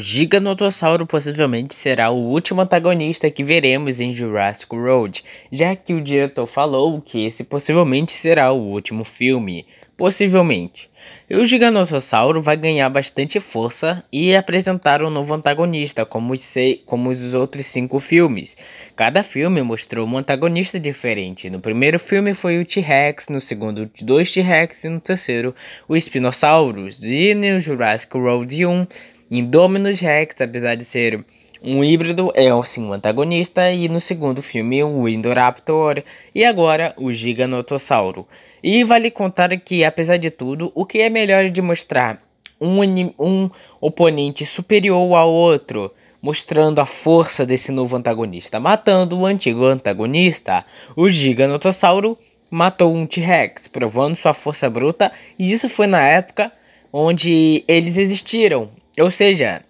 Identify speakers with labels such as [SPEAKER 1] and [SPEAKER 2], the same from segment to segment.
[SPEAKER 1] Giganotossauro possivelmente será o último antagonista que veremos em Jurassic World, já que o diretor falou que esse possivelmente será o último filme. Possivelmente. E o Giganotossauro vai ganhar bastante força e apresentar um novo antagonista, como os, seis, como os outros cinco filmes. Cada filme mostrou um antagonista diferente. No primeiro filme foi o T-Rex, no segundo, dois T-Rex e no terceiro, o Spinossauros. E no Jurassic World 1 Indominus Rex, apesar de ser um híbrido, é sim um antagonista, e no segundo filme o Indoraptor e agora o Giganotossauro. E vale contar que, apesar de tudo, o que é melhor de mostrar um, um oponente superior ao outro, mostrando a força desse novo antagonista, matando o antigo antagonista, o Giganotossauro matou um T-Rex, provando sua força bruta, e isso foi na época onde eles existiram, ou seja,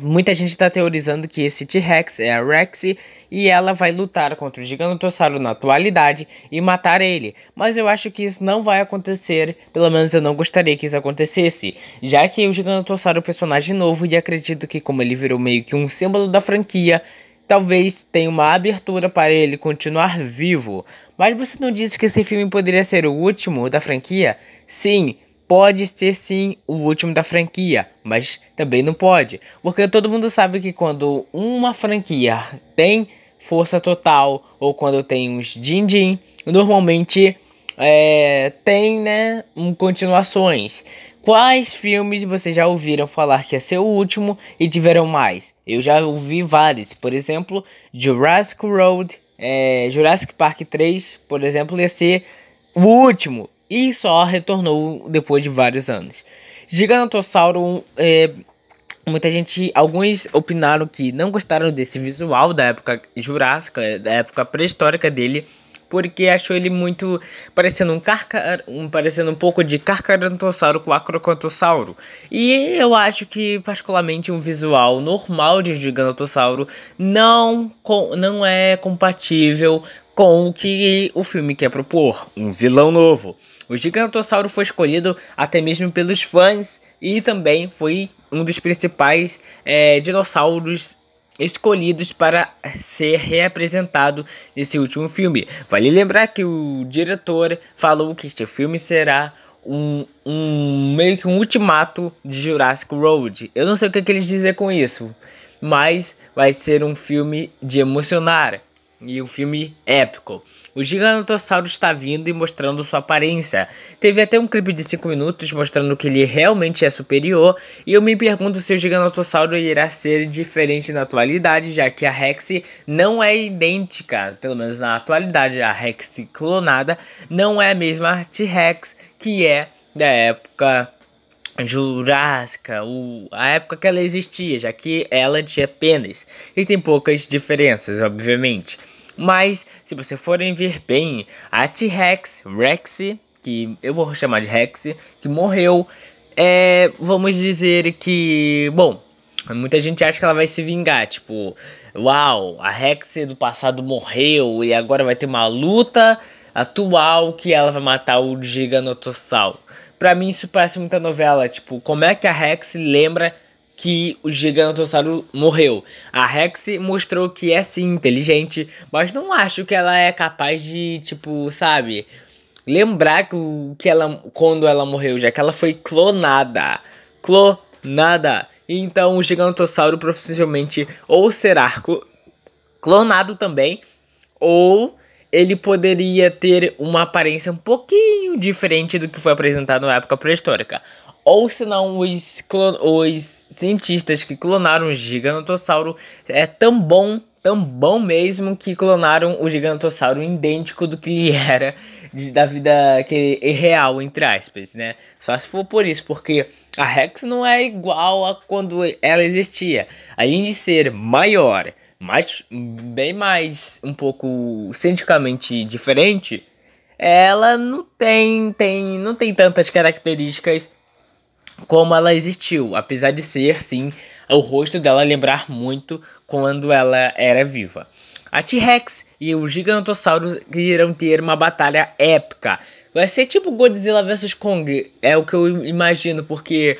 [SPEAKER 1] muita gente está teorizando que esse T-Rex é a Rexy e ela vai lutar contra o Gigantossauro na atualidade e matar ele. Mas eu acho que isso não vai acontecer, pelo menos eu não gostaria que isso acontecesse, já que o Gigantossauro é um personagem novo e acredito que como ele virou meio que um símbolo da franquia, talvez tenha uma abertura para ele continuar vivo. Mas você não disse que esse filme poderia ser o último da franquia? Sim, pode ser sim o último da franquia, mas também não pode, porque todo mundo sabe que quando uma franquia tem força total ou quando tem uns din-din, normalmente é, tem né, um, continuações. Quais filmes vocês já ouviram falar que ia é ser o último e tiveram mais? Eu já ouvi vários, por exemplo, Jurassic World, é, Jurassic Park 3, por exemplo, ia ser o último e só retornou depois de vários anos. Gigantossauro, é, muita gente, alguns opinaram que não gostaram desse visual da época jurássica, da época pré-histórica dele, porque achou ele muito parecendo um carcar, um, parecendo um pouco de carcarantossauro com acrocantossauro. E eu acho que particularmente um visual normal de gigantossauro não com, não é compatível com o que o filme quer propor, um vilão novo. O Gigantossauro foi escolhido até mesmo pelos fãs e também foi um dos principais é, dinossauros escolhidos para ser reapresentado nesse último filme. Vale lembrar que o diretor falou que este filme será um, um meio que um ultimato de Jurassic World. Eu não sei o que, que eles dizer com isso, mas vai ser um filme de emocionar e um filme épico. O Gigantossauro está vindo e mostrando sua aparência. Teve até um clipe de 5 minutos mostrando que ele realmente é superior, e eu me pergunto se o Gigantossauro irá ser diferente na atualidade, já que a Rex não é idêntica, pelo menos na atualidade, a Rex clonada não é a mesma T-Rex que é da época Jurássica, o, a época que ela existia, já que ela tinha pênis. E tem poucas diferenças, obviamente. Mas, se você forem ver bem, a T-Rex, Rex, que eu vou chamar de Rex, que morreu, é, vamos dizer que, bom, muita gente acha que ela vai se vingar, tipo, uau, a Rex do passado morreu e agora vai ter uma luta atual que ela vai matar o Giganotossal. Pra mim isso parece muita novela, tipo, como é que a Rex lembra que o Gigantossauro morreu. A Rex mostrou que é sim inteligente, mas não acho que ela é capaz de, tipo, sabe, lembrar que, que ela quando ela morreu, já que ela foi clonada. Clonada. Então o Gigantossauro provavelmente ou será clonado também, ou ele poderia ter uma aparência um pouquinho diferente do que foi apresentado na época pré-histórica. Ou senão os, clon... os cientistas que clonaram o Giganotossauro é tão bom, tão bom mesmo que clonaram o Giganotossauro idêntico do que ele era de, da vida que é real, entre aspas, né? Só se for por isso, porque a Rex não é igual a quando ela existia. Além de ser maior, mas bem mais um pouco cientificamente diferente, ela não tem, tem, não tem tantas características como ela existiu, apesar de ser, sim, o rosto dela lembrar muito quando ela era viva. A T-Rex e o Gigantossauro irão ter uma batalha épica. Vai ser tipo Godzilla vs Kong, é o que eu imagino, porque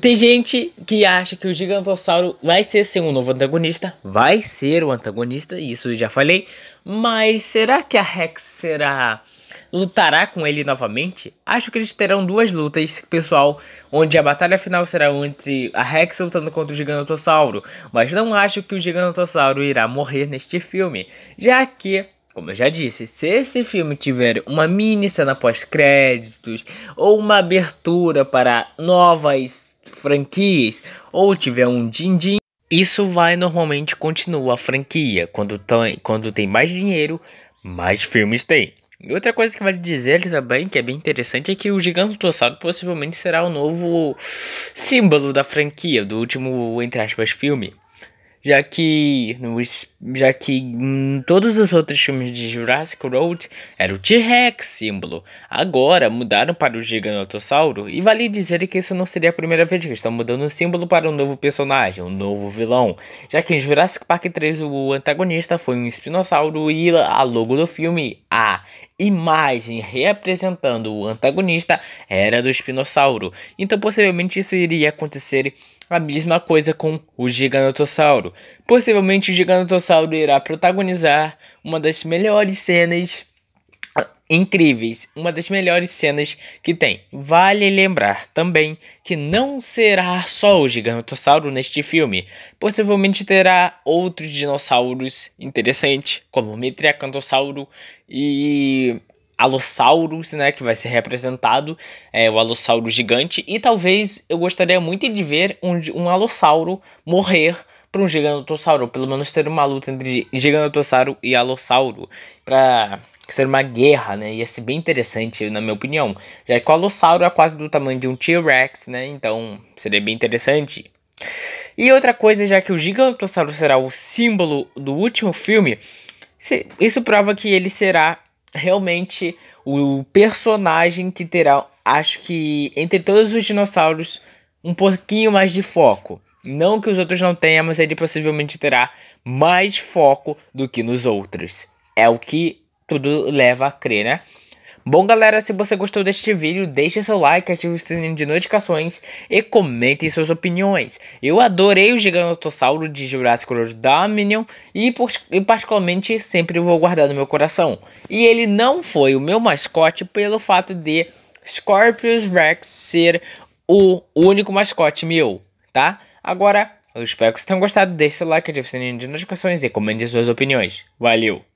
[SPEAKER 1] tem gente que acha que o Gigantossauro vai ser sim um novo antagonista, vai ser o antagonista, isso eu já falei, mas será que a Rex será lutará com ele novamente? Acho que eles terão duas lutas, pessoal, onde a batalha final será entre a Rex lutando contra o Gigantossauro, mas não acho que o Gigantossauro irá morrer neste filme, já que como eu já disse, se esse filme tiver uma mini cena pós-créditos ou uma abertura para novas franquias ou tiver um din-din, isso vai normalmente continua a franquia. Quando tem, quando tem mais dinheiro, mais filmes tem. Outra coisa que vale dizer também, que é bem interessante, é que o Gigantossauro possivelmente será o novo símbolo da franquia, do último, entre aspas, filme já que nos, já que em todos os outros filmes de Jurassic World era o T-Rex símbolo. Agora mudaram para o Gigantossauro e vale dizer que isso não seria a primeira vez que estão mudando o símbolo para um novo personagem, um novo vilão, já que em Jurassic Park 3 o antagonista foi um espinossauro e a logo do filme a imagem representando o antagonista era do espinossauro. Então possivelmente isso iria acontecer a mesma coisa com o Giganotossauro. Possivelmente o Giganotossauro irá protagonizar uma das melhores cenas incríveis, uma das melhores cenas que tem. Vale lembrar também que não será só o Gigantossauro neste filme. Possivelmente terá outros dinossauros interessantes, como o Mitriacantossauro e Alossauros, né, que vai ser representado, é, o Alossauro gigante, e talvez eu gostaria muito de ver um, um Alossauro morrer para um Gigantossauro, pelo menos ter uma luta entre Gigantossauro e Alossauro, para ser uma guerra, né, ia ser bem interessante, na minha opinião, já que o Alossauro é quase do tamanho de um T-Rex, né, então seria bem interessante. E outra coisa, já que o Gigantossauro será o símbolo do último filme, isso prova que ele será realmente o personagem que terá, acho que entre todos os dinossauros, um pouquinho mais de foco. Não que os outros não tenham, mas ele possivelmente terá mais foco do que nos outros. É o que tudo leva a crer, né? Bom galera, se você gostou deste vídeo, deixe seu like, ative o sininho de notificações e comente suas opiniões. Eu adorei o Giganotossauro de Jurassic World Dominion e, e particularmente sempre vou guardar no meu coração. E ele não foi o meu mascote pelo fato de Scorpius Rex ser o único mascote meu, tá? Agora, eu espero que vocês tenham gostado, deixe seu like, ative o sininho de notificações e comente suas opiniões. Valeu!